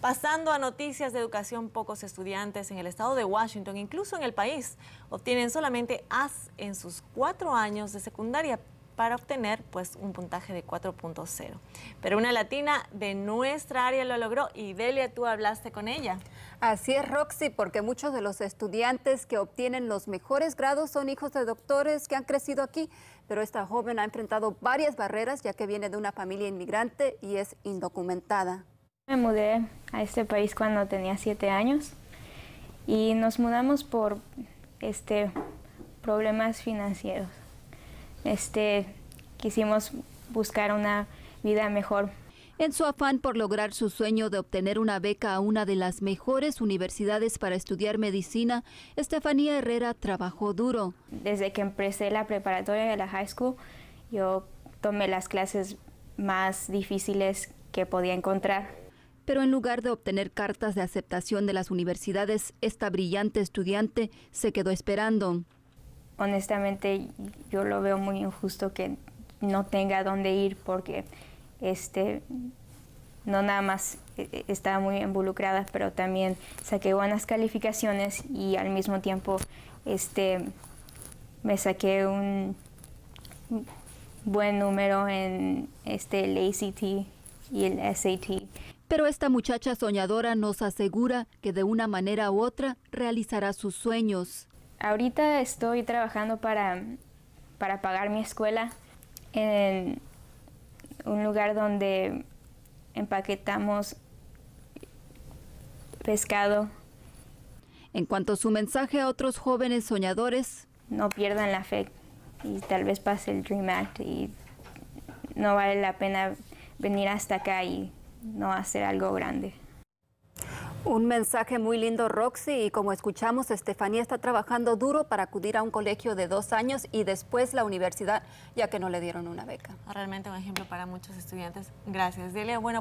Pasando a noticias de educación, pocos estudiantes en el estado de Washington, incluso en el país, obtienen solamente AS en sus cuatro años de secundaria para obtener pues, un puntaje de 4.0. Pero una latina de nuestra área lo logró y Delia, tú hablaste con ella. Así es, Roxy, porque muchos de los estudiantes que obtienen los mejores grados son hijos de doctores que han crecido aquí, pero esta joven ha enfrentado varias barreras ya que viene de una familia inmigrante y es indocumentada. Me mudé a este país cuando tenía siete años y nos mudamos por este, problemas financieros. Este, quisimos buscar una vida mejor. En su afán por lograr su sueño de obtener una beca a una de las mejores universidades para estudiar medicina, Estefanía Herrera trabajó duro. Desde que empecé la preparatoria de la high school, yo tomé las clases más difíciles que podía encontrar pero en lugar de obtener cartas de aceptación de las universidades, esta brillante estudiante se quedó esperando. Honestamente, yo lo veo muy injusto que no tenga dónde ir porque este, no nada más eh, eh, estaba muy involucrada, pero también saqué buenas calificaciones y al mismo tiempo este, me saqué un buen número en este, el ACT y el SAT. Pero esta muchacha soñadora nos asegura que de una manera u otra realizará sus sueños. Ahorita estoy trabajando para, pagar mi escuela en un lugar donde empaquetamos pescado. En cuanto a su mensaje a otros jóvenes soñadores, no pierdan la fe y tal vez pase el Dream Act y no vale la pena venir hasta acá y no hacer algo grande. Un mensaje muy lindo, Roxy, y como escuchamos, Estefanía está trabajando duro para acudir a un colegio de dos años y después la universidad, ya que no le dieron una beca. Realmente un ejemplo para muchos estudiantes. Gracias, Delia. Bueno,